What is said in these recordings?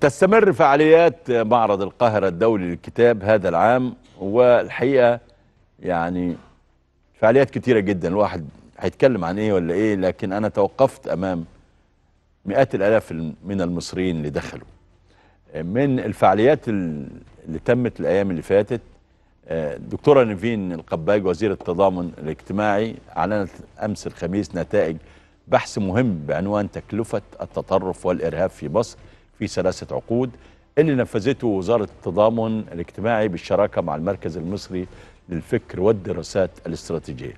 تستمر فعاليات معرض القاهرة الدولي للكتاب هذا العام والحقيقة يعني فعاليات كتيرة جدا الواحد هيتكلم عن ايه ولا ايه لكن انا توقفت امام مئات الالاف من المصريين اللي دخلوا من الفعاليات اللي تمت الايام اللي فاتت آه، دكتورة نيفين القباج وزير التضامن الاجتماعي اعلنت امس الخميس نتائج بحث مهم بعنوان تكلفة التطرف والارهاب في مصر في ثلاثة عقود اللي نفذته وزارة التضامن الاجتماعي بالشراكة مع المركز المصري للفكر والدراسات الاستراتيجية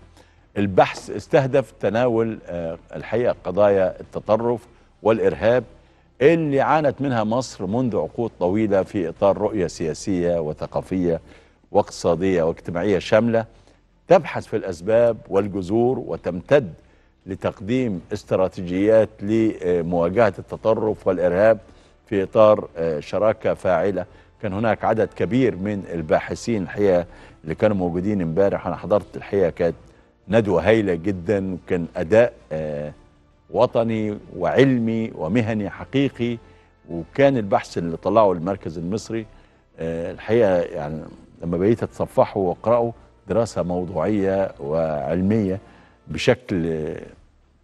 البحث استهدف تناول آه، الحقيقة قضايا التطرف والإرهاب اللي عانت منها مصر منذ عقود طويلة في إطار رؤية سياسية وثقافية واقتصادية واجتماعية شاملة تبحث في الأسباب والجذور وتمتد لتقديم استراتيجيات لمواجهة التطرف والإرهاب في إطار آه، شراكة فاعلة كان هناك عدد كبير من الباحثين الحقيقة اللي كانوا موجودين امبارح أنا حضرت الحقيقة كانت ندوة هايلة جدا وكان أداء آه، وطني وعلمي ومهني حقيقي وكان البحث اللي طلعه المركز المصري آه، الحقيقة يعني لما بقيت أتصفحه وأقرأه دراسة موضوعية وعلمية بشكل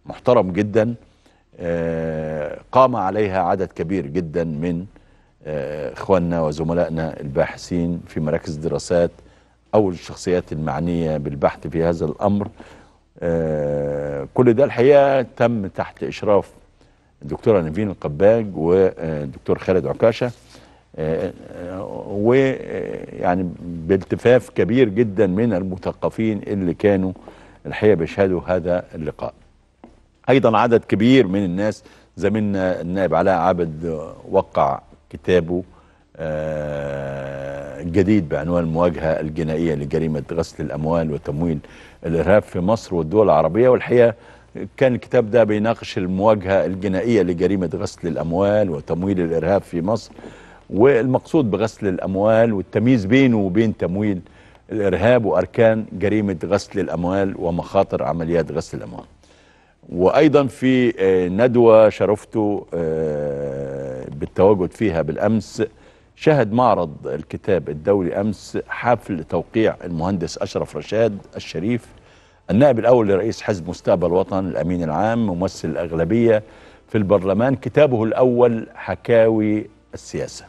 محترم جداً آه، قام عليها عدد كبير جدا من آه، اخواننا وزملائنا الباحثين في مراكز الدراسات او الشخصيات المعنيه بالبحث في هذا الامر آه، كل ده الحقيقه تم تحت اشراف الدكتوره نيفين القباج والدكتور خالد عكاشه ويعني بالتفاف كبير جدا من المثقفين اللي كانوا الحقيقه بيشهدوا هذا اللقاء أيضا عدد كبير من الناس زميلنا النائب علاء عبد وقع كتابه الجديد آه، بعنوان المواجهة الجنائية لجريمة غسل الأموال وتمويل الإرهاب في مصر والدول العربية والحقيقة كان الكتاب ده بيناقش المواجهة الجنائية لجريمة غسل الأموال وتمويل الإرهاب في مصر والمقصود بغسل الأموال والتمييز بينه وبين تمويل الإرهاب وأركان جريمة غسل الأموال ومخاطر عمليات غسل الأموال وايضا في آه، ندوه شرفت آه، بالتواجد فيها بالامس شهد معرض الكتاب الدولي امس حفل توقيع المهندس اشرف رشاد الشريف النائب الاول لرئيس حزب مستقبل وطن الامين العام ممثل الاغلبيه في البرلمان كتابه الاول حكاوي السياسه.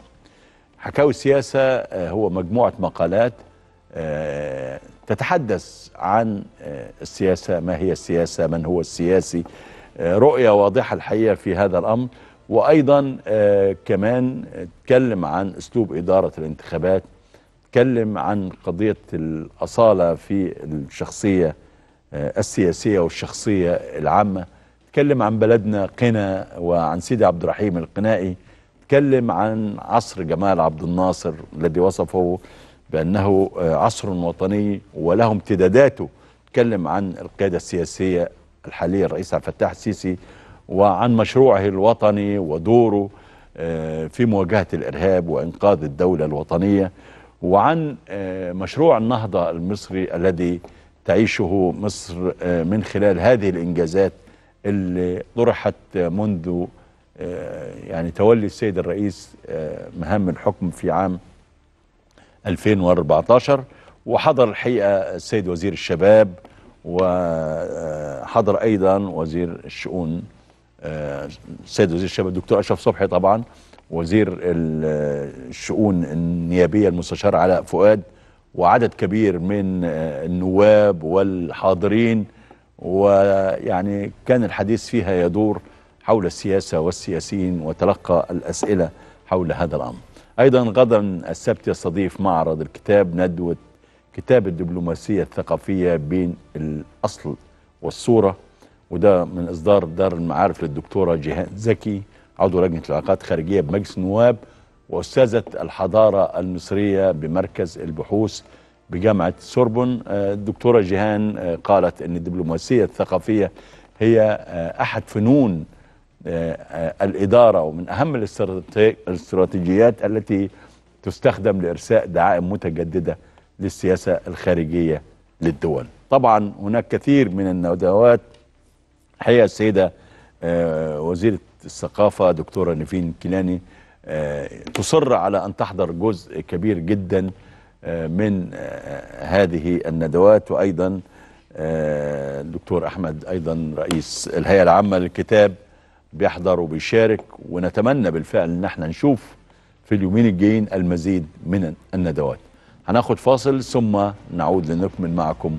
حكاوي السياسه آه، هو مجموعه مقالات تتحدث عن آه، السياسة ما هي السياسة من هو السياسي آه، رؤية واضحة الحقيقة في هذا الأمر وأيضا آه، كمان تكلم عن أسلوب إدارة الانتخابات تكلم عن قضية الأصالة في الشخصية السياسية والشخصية العامة تكلم عن بلدنا قنا وعن سيدي عبد الرحيم القنائي تكلم عن عصر جمال عبد الناصر الذي وصفه بأنه آه، عصر وطني وله امتداداته تكلم عن القيادة السياسية الحالية الرئيس عبد الفتاح السيسي وعن مشروعه الوطني ودوره آه، في مواجهة الإرهاب وإنقاذ الدولة الوطنية وعن آه، مشروع النهضة المصري الذي تعيشه مصر من خلال هذه الإنجازات اللي طرحت منذ يعني تولي السيد الرئيس مهام الحكم في عام 2014 وحضر الحقيقة السيد وزير الشباب وحضر أيضا وزير الشؤون السيد آه، وزير الشباب الدكتور أشرف صبحي طبعا وزير الشؤون النيابية المستشار علاء فؤاد وعدد كبير من آه، النواب والحاضرين ويعني كان الحديث فيها يدور حول السياسة والسياسيين وتلقى الأسئلة حول هذا الأمر أيضا غدا السبت يستضيف معرض الكتاب ندوة كتاب الدبلوماسية الثقافية بين الأصل والصورة وده من إصدار دار المعارف للدكتورة جهان زكي عضو لجنة العلاقات الخارجية بمجلس النواب وأستاذة الحضارة المصرية بمركز البحوث بجامعة سوربون الدكتورة جهان آه، قالت أن الدبلوماسية الثقافية هي آه، أحد فنون آه، الإدارة ومن أهم الاستراتيجيات التي تستخدم لإرساء دعائم متجددة للسياسة الخارجية للدول طبعا هناك كثير من الندوات الحقيقة السيدة آه، وزيرة الثقافة دكتورة نيفين كيلاني آه، تصر على أن تحضر جزء كبير جدا من هذه الندوات وأيضا الدكتور أحمد أيضا رئيس الهيئة العامة للكتاب بيحضر وبيشارك ونتمنى بالفعل ان احنا نشوف في اليومين الجايين المزيد من الندوات هناخد فاصل ثم نعود لنكمل معكم